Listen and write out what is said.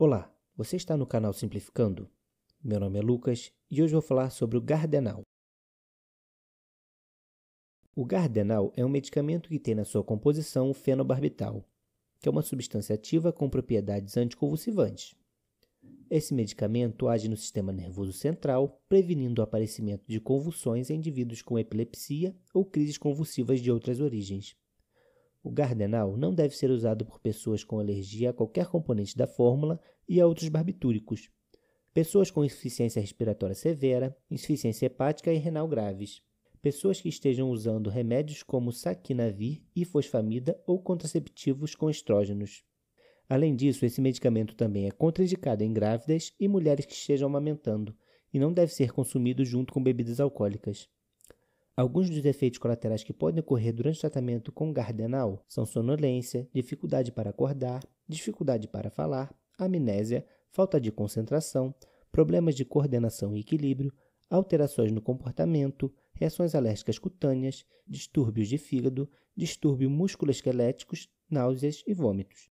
Olá, você está no canal Simplificando? Meu nome é Lucas e hoje vou falar sobre o Gardenal. O Gardenal é um medicamento que tem na sua composição o fenobarbital, que é uma substância ativa com propriedades anticonvulsivantes. Esse medicamento age no sistema nervoso central, prevenindo o aparecimento de convulsões em indivíduos com epilepsia ou crises convulsivas de outras origens. O Gardenal não deve ser usado por pessoas com alergia a qualquer componente da fórmula e a outros barbitúricos. Pessoas com insuficiência respiratória severa, insuficiência hepática e renal graves. Pessoas que estejam usando remédios como saquinavir e fosfamida ou contraceptivos com estrógenos. Além disso, esse medicamento também é contraindicado em grávidas e mulheres que estejam amamentando e não deve ser consumido junto com bebidas alcoólicas. Alguns dos efeitos colaterais que podem ocorrer durante o tratamento com gardenal são sonolência, dificuldade para acordar, dificuldade para falar, amnésia, falta de concentração, problemas de coordenação e equilíbrio, alterações no comportamento, reações alérgicas cutâneas, distúrbios de fígado, distúrbios musculoesqueléticos, náuseas e vômitos.